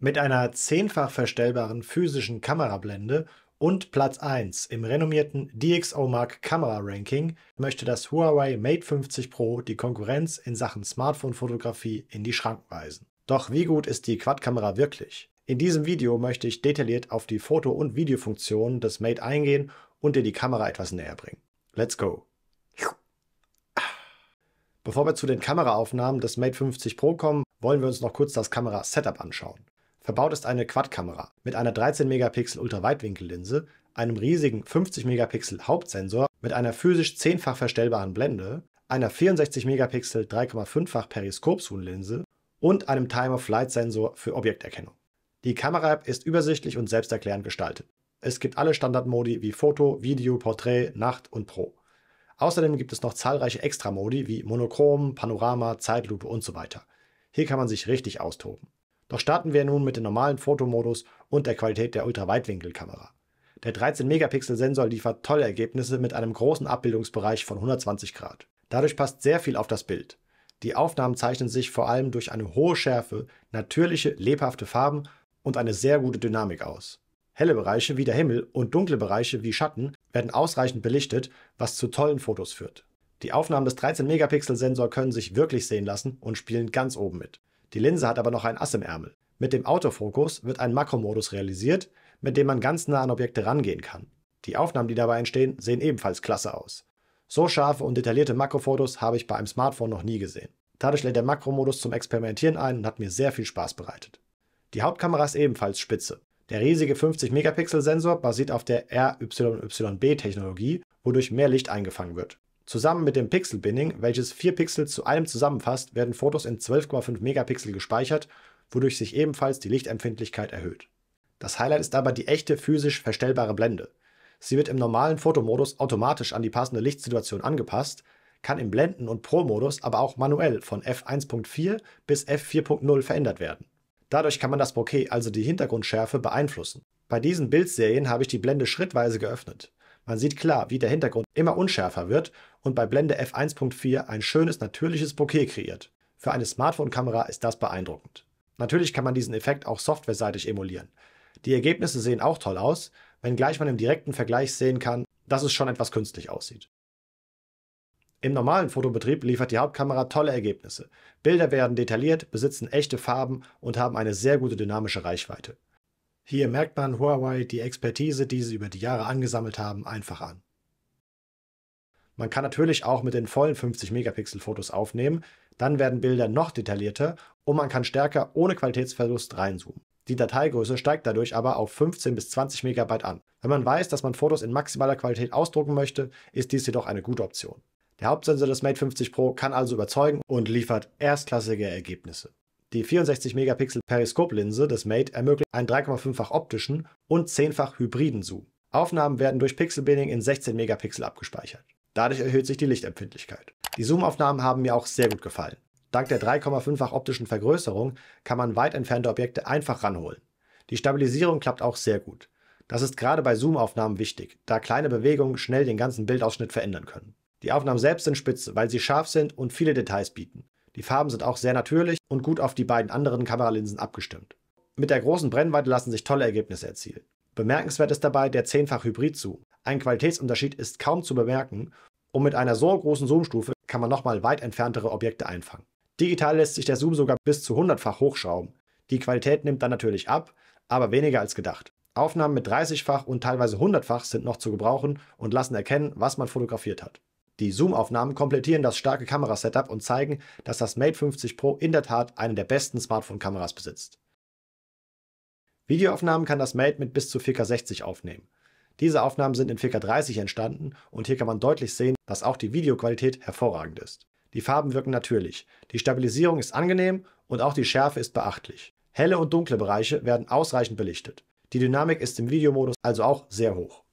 Mit einer zehnfach verstellbaren physischen Kamerablende und Platz 1 im renommierten DxOMark Kamera Ranking möchte das Huawei Mate 50 Pro die Konkurrenz in Sachen Smartphone-Fotografie in die Schranken weisen. Doch wie gut ist die Quad-Kamera wirklich? In diesem Video möchte ich detailliert auf die Foto- und Videofunktionen des Mate eingehen und dir die Kamera etwas näher bringen. Let's go! Bevor wir zu den Kameraaufnahmen des Mate 50 Pro kommen, wollen wir uns noch kurz das Kamera-Setup anschauen. Verbaut ist eine Quad-Kamera mit einer 13-Megapixel-Ultraweitwinkellinse, einem riesigen 50-Megapixel-Hauptsensor mit einer physisch zehnfach verstellbaren Blende, einer 64-Megapixel 3,5-fach Periskopzoom-Linse und einem Time-of-Flight-Sensor für Objekterkennung. Die Kamera-App ist übersichtlich und selbsterklärend gestaltet. Es gibt alle Standardmodi wie Foto, Video, Porträt, Nacht und Pro. Außerdem gibt es noch zahlreiche Extramodi wie Monochrom, Panorama, Zeitlupe und so weiter. Hier kann man sich richtig austoben. Doch starten wir nun mit dem normalen Fotomodus und der Qualität der Ultraweitwinkelkamera. Der 13-Megapixel-Sensor liefert tolle Ergebnisse mit einem großen Abbildungsbereich von 120 Grad. Dadurch passt sehr viel auf das Bild. Die Aufnahmen zeichnen sich vor allem durch eine hohe Schärfe, natürliche, lebhafte Farben und eine sehr gute Dynamik aus. Helle Bereiche wie der Himmel und dunkle Bereiche wie Schatten werden ausreichend belichtet, was zu tollen Fotos führt. Die Aufnahmen des 13-Megapixel-Sensor können sich wirklich sehen lassen und spielen ganz oben mit. Die Linse hat aber noch ein Ass im Ärmel. Mit dem Autofokus wird ein Makromodus realisiert, mit dem man ganz nah an Objekte rangehen kann. Die Aufnahmen, die dabei entstehen, sehen ebenfalls klasse aus. So scharfe und detaillierte Makrofotos habe ich bei einem Smartphone noch nie gesehen. Dadurch lädt der Makromodus zum Experimentieren ein und hat mir sehr viel Spaß bereitet. Die Hauptkamera ist ebenfalls spitze. Der riesige 50-Megapixel-Sensor basiert auf der RYYB-Technologie, wodurch mehr Licht eingefangen wird. Zusammen mit dem Pixel Binning, welches vier Pixel zu einem zusammenfasst, werden Fotos in 12,5 Megapixel gespeichert, wodurch sich ebenfalls die Lichtempfindlichkeit erhöht. Das Highlight ist aber die echte physisch verstellbare Blende. Sie wird im normalen Fotomodus automatisch an die passende Lichtsituation angepasst, kann im Blenden- und Pro-Modus aber auch manuell von f1.4 bis f4.0 verändert werden. Dadurch kann man das Bokeh, also die Hintergrundschärfe, beeinflussen. Bei diesen Bildserien habe ich die Blende schrittweise geöffnet. Man sieht klar, wie der Hintergrund immer unschärfer wird und bei Blende f1.4 ein schönes natürliches Bokeh kreiert. Für eine Smartphone-Kamera ist das beeindruckend. Natürlich kann man diesen Effekt auch softwareseitig emulieren. Die Ergebnisse sehen auch toll aus, wenngleich man im direkten Vergleich sehen kann, dass es schon etwas künstlich aussieht. Im normalen Fotobetrieb liefert die Hauptkamera tolle Ergebnisse. Bilder werden detailliert, besitzen echte Farben und haben eine sehr gute dynamische Reichweite. Hier merkt man Huawei die Expertise, die sie über die Jahre angesammelt haben, einfach an. Man kann natürlich auch mit den vollen 50 Megapixel Fotos aufnehmen, dann werden Bilder noch detaillierter und man kann stärker ohne Qualitätsverlust reinzoomen. Die Dateigröße steigt dadurch aber auf 15 bis 20 Megabyte an. Wenn man weiß, dass man Fotos in maximaler Qualität ausdrucken möchte, ist dies jedoch eine gute Option. Der Hauptsensor des Mate 50 Pro kann also überzeugen und liefert erstklassige Ergebnisse. Die 64 Megapixel Periskoplinse des Mate ermöglicht einen 3,5-fach optischen und 10-fach hybriden Zoom. Aufnahmen werden durch Pixelbinning in 16 Megapixel abgespeichert. Dadurch erhöht sich die Lichtempfindlichkeit. Die Zoom-Aufnahmen haben mir auch sehr gut gefallen. Dank der 3,5-fach optischen Vergrößerung kann man weit entfernte Objekte einfach ranholen. Die Stabilisierung klappt auch sehr gut. Das ist gerade bei Zoom-Aufnahmen wichtig, da kleine Bewegungen schnell den ganzen Bildausschnitt verändern können. Die Aufnahmen selbst sind spitze, weil sie scharf sind und viele Details bieten. Die Farben sind auch sehr natürlich und gut auf die beiden anderen Kameralinsen abgestimmt. Mit der großen Brennweite lassen sich tolle Ergebnisse erzielen. Bemerkenswert ist dabei der 10-fach Hybrid-Zoom. Ein Qualitätsunterschied ist kaum zu bemerken und mit einer so großen Zoomstufe kann man nochmal weit entferntere Objekte einfangen. Digital lässt sich der Zoom sogar bis zu 100-fach hochschrauben. Die Qualität nimmt dann natürlich ab, aber weniger als gedacht. Aufnahmen mit 30-fach und teilweise 100-fach sind noch zu gebrauchen und lassen erkennen, was man fotografiert hat. Die Zoom-Aufnahmen komplettieren das starke Kamerasetup und zeigen, dass das Mate 50 Pro in der Tat eine der besten Smartphone-Kameras besitzt. Videoaufnahmen kann das Mate mit bis zu 4K60 aufnehmen. Diese Aufnahmen sind in 4K30 entstanden und hier kann man deutlich sehen, dass auch die Videoqualität hervorragend ist. Die Farben wirken natürlich, die Stabilisierung ist angenehm und auch die Schärfe ist beachtlich. Helle und dunkle Bereiche werden ausreichend belichtet. Die Dynamik ist im Videomodus also auch sehr hoch.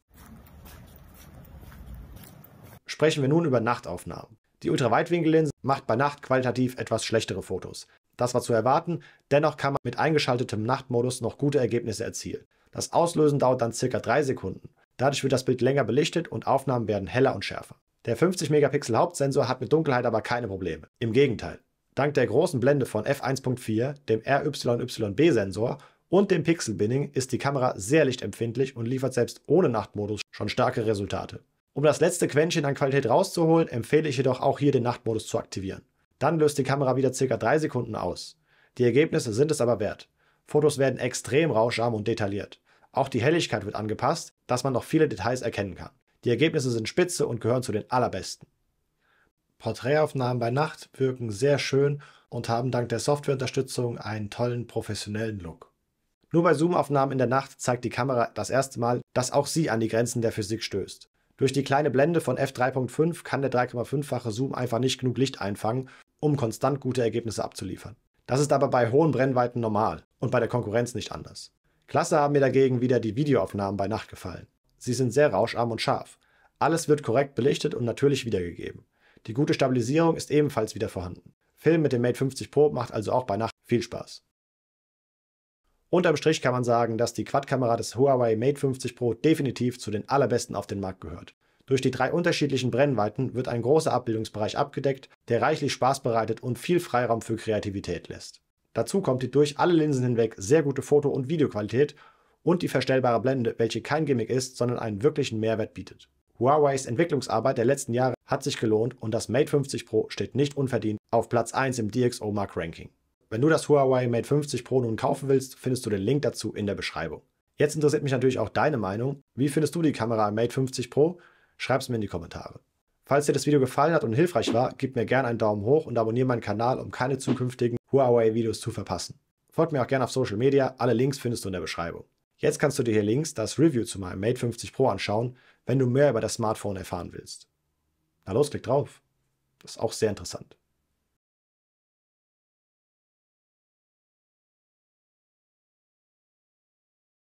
Sprechen wir nun über Nachtaufnahmen. Die Ultraweitwinkellinse macht bei Nacht qualitativ etwas schlechtere Fotos. Das war zu erwarten, dennoch kann man mit eingeschaltetem Nachtmodus noch gute Ergebnisse erzielen. Das Auslösen dauert dann ca. 3 Sekunden. Dadurch wird das Bild länger belichtet und Aufnahmen werden heller und schärfer. Der 50 Megapixel Hauptsensor hat mit Dunkelheit aber keine Probleme. Im Gegenteil. Dank der großen Blende von f1.4, dem RYYB-Sensor und dem Pixel-Binning ist die Kamera sehr lichtempfindlich und liefert selbst ohne Nachtmodus schon starke Resultate. Um das letzte Quäntchen an Qualität rauszuholen, empfehle ich jedoch auch hier den Nachtmodus zu aktivieren. Dann löst die Kamera wieder ca. 3 Sekunden aus. Die Ergebnisse sind es aber wert. Fotos werden extrem rauscharm und detailliert. Auch die Helligkeit wird angepasst, dass man noch viele Details erkennen kann. Die Ergebnisse sind spitze und gehören zu den allerbesten. Porträtaufnahmen bei Nacht wirken sehr schön und haben dank der Softwareunterstützung einen tollen professionellen Look. Nur bei Zoomaufnahmen in der Nacht zeigt die Kamera das erste Mal, dass auch sie an die Grenzen der Physik stößt. Durch die kleine Blende von f3.5 kann der 3,5-fache Zoom einfach nicht genug Licht einfangen, um konstant gute Ergebnisse abzuliefern. Das ist aber bei hohen Brennweiten normal und bei der Konkurrenz nicht anders. Klasse haben mir dagegen wieder die Videoaufnahmen bei Nacht gefallen. Sie sind sehr rauscharm und scharf. Alles wird korrekt belichtet und natürlich wiedergegeben. Die gute Stabilisierung ist ebenfalls wieder vorhanden. Film mit dem Mate 50 Pro macht also auch bei Nacht viel Spaß. Unterm Strich kann man sagen, dass die Quad-Kamera des Huawei Mate 50 Pro definitiv zu den allerbesten auf dem Markt gehört. Durch die drei unterschiedlichen Brennweiten wird ein großer Abbildungsbereich abgedeckt, der reichlich Spaß bereitet und viel Freiraum für Kreativität lässt. Dazu kommt die durch alle Linsen hinweg sehr gute Foto- und Videoqualität und die verstellbare Blende, welche kein Gimmick ist, sondern einen wirklichen Mehrwert bietet. Huaweis Entwicklungsarbeit der letzten Jahre hat sich gelohnt und das Mate 50 Pro steht nicht unverdient auf Platz 1 im DxO Mark Ranking. Wenn du das Huawei Mate 50 Pro nun kaufen willst, findest du den Link dazu in der Beschreibung. Jetzt interessiert mich natürlich auch deine Meinung. Wie findest du die Kamera im Mate 50 Pro? Schreib's mir in die Kommentare. Falls dir das Video gefallen hat und hilfreich war, gib mir gerne einen Daumen hoch und abonniere meinen Kanal, um keine zukünftigen Huawei-Videos zu verpassen. Folgt mir auch gerne auf Social Media, alle Links findest du in der Beschreibung. Jetzt kannst du dir hier links das Review zu meinem Mate 50 Pro anschauen, wenn du mehr über das Smartphone erfahren willst. Na los, klick drauf. Das ist auch sehr interessant.